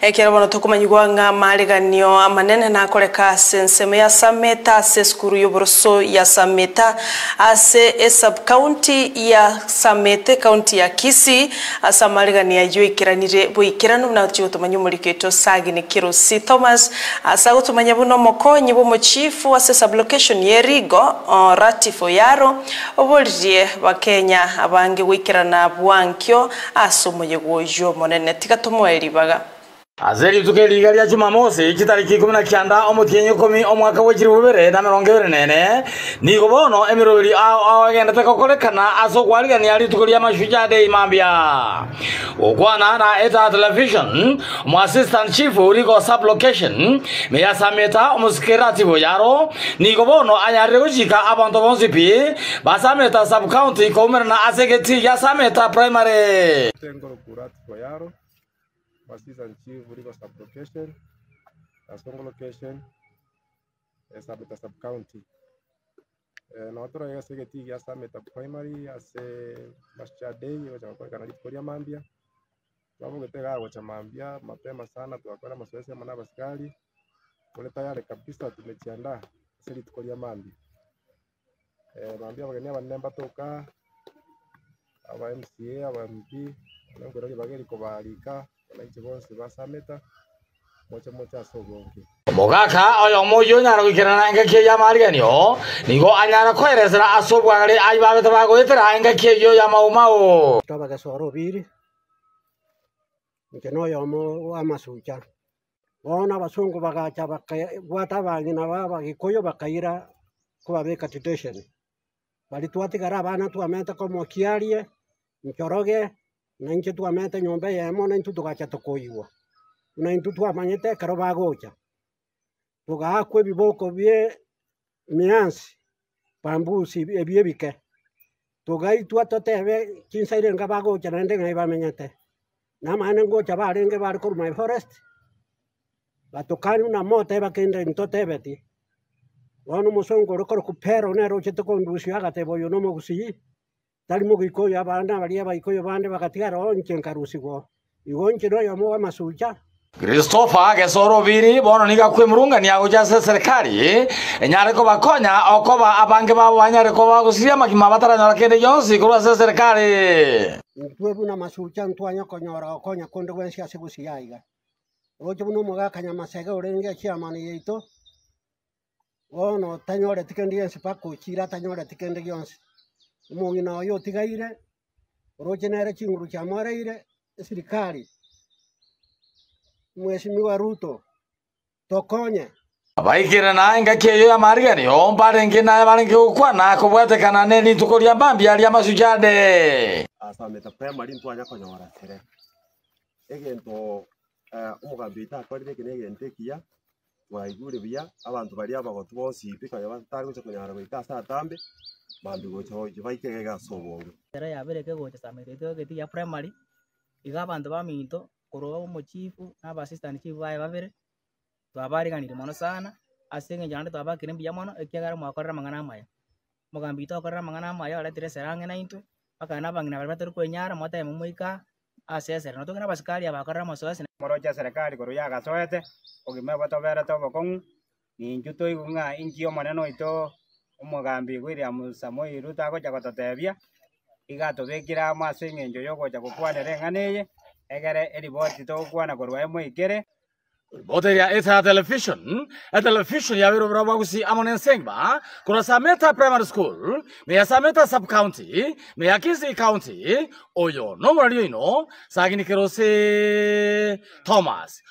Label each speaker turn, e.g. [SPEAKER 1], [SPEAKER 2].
[SPEAKER 1] ekero bono tokomanyigwa ng'a amareganio amanene nakoreka ase ensemo ya sameta ase esukuru y'oboroso ya sameta ase e county ya samete county ya kisi ase amaregani ayo ekeranire boikerano buna chigotomanya omoriko eto sagenekero c thomas ase agotomanya buna omokonyi bwa omochifu ase sublocation ya erigo oratifo yaro oboririe bakenya abange goikerana bwankio ase omoyego oyo omonene tiga tomoeribaga
[SPEAKER 2] azelizuka liga lya jumamosi chitariki ikumi na kianda omutienyi ikumi omwaka wa ijiri na mirongo ibiri nene nigo bono emiroberi ao awagendete kukolekana ase okwarigania rituko ria mashujaa dei mambia na eta television mu assistant chief rigo sublocation meyasameta omusikirativo yaro nigo bono anyarire guchika abanto bonsi pi basameta subcounty koumerana ase ya sameta primary
[SPEAKER 1] Basis and Chief River Sublocation, Kasongo Location, eh, sub at sub county. Eh, Notora ya segeti ya summit a primary se mascha day wacha kwa kana lipo ya mambia. Babo getega wacha mambia mapema sana tukakwenda masoesi ya manaba askari. Kule tayari kabisa tumejiandaa sisi tuko ya mambia. Eh, mambia wageni nemba toka aba MCA aba MP nabwo rari bageriko barika
[SPEAKER 2] mogaka oyo moyo nyara gwikirana engaki ya mariganio nigo anyara kweresera asubwagari aibabete bagwitira engaki eyo ya maumau
[SPEAKER 3] twabagacwara obiri nke noyo omo wa masucha bono abasungu bagacha bakagwata abang'ina ba abagikuyu bakaira kubabeka detention bari twatigara abana twamete komokiarie nchoroge na inche twamete nyomba mo na intu to koiwa na intu amanyete karo bagocha akwe biboko bie miansi pambusi bie bike tu tugaitwa totebe chinsaire nga bagocha iba menyete na mane ngocha ba renge ba bari my forest ba to batukani na mote bakende ntotebeti bono omusongo orokore kupera onero ochete kondusio agateba oyo nomogusii tari mugikoyo abana baria baikoyo bande bagatigara onche nkarusigwo igonche noyo mowa masuja
[SPEAKER 2] Christopher Gesoro biri bono niga kwe murunga ni agoja se serikali enyare ko bakonya okoba abange babo banyare ko bagusiria makima batara nyora kende yonsi kurwa se serikali
[SPEAKER 3] ntwe buna masuja ntwanya konyora okonya konde gwensi ase gusiyaiga roje buno muga kanya masega orenge chiamani yeito ono tanyore tikende yonsi pakuchira tanyore tikende yonsi umong'ina oyo otigaire orochenere chinguru chiamoreire esirikali mheshimiwa ruto tokonye
[SPEAKER 2] abaikire na ngaki eyo yamariganio mbaringi naye baringi gukwana kubwetekana ni rituko ria mbambia ria macujade
[SPEAKER 3] asamete primary ntwanya konyora sere egento eh, umugambi itakwarire eki ne egento ekiya waigure buya abantu bari abagotu bonsi ipika yabatari gocha kunyara goika sa tambe bambi gocha hoje baikege gasobongo era yabereke gocha samerete ogeti ya primary iga abantu baminto kuroba omochifu naba assistant chief baye babere twabariganire mono sana ase eng'enchano twabakire mbuya mono ekiagare mwakorera amang'ana amaya mogambi ito okorera amang'ana amaya oretire eserange naintwe mpaka nabang'ina bari batari kwenyara mwataema moika asesere notokena basikari abakorera mosoesi morocha serikali korwa yagasoete ogima botobere tobokong'u ninchu toigung'a inchi omonene oito omogambi William Samoei Ruto agocha gototebia iga tobekire amo ase eng'encho yogocha gokwanera eng'ana eye egere eriboti togokwana korwa emo ikere
[SPEAKER 2] Boteria eta television, a television ya vero bravo si amonen sengba, kura sameta primary school, me sameta sub county, me akisi county, oyo no mario no, sagini kerose Thomas,